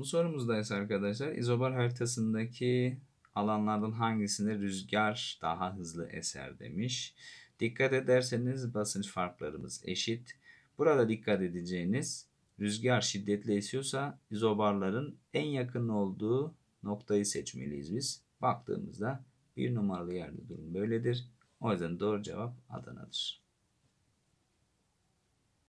Bu sorumuzda ise arkadaşlar izobar haritasındaki alanlardan hangisinde rüzgar daha hızlı eser demiş. Dikkat ederseniz basınç farklarımız eşit. Burada dikkat edeceğiniz rüzgar şiddetli esiyorsa izobarların en yakın olduğu noktayı seçmeliyiz biz. Baktığımızda bir numaralı yerde durum böyledir. O yüzden doğru cevap Adana'dır.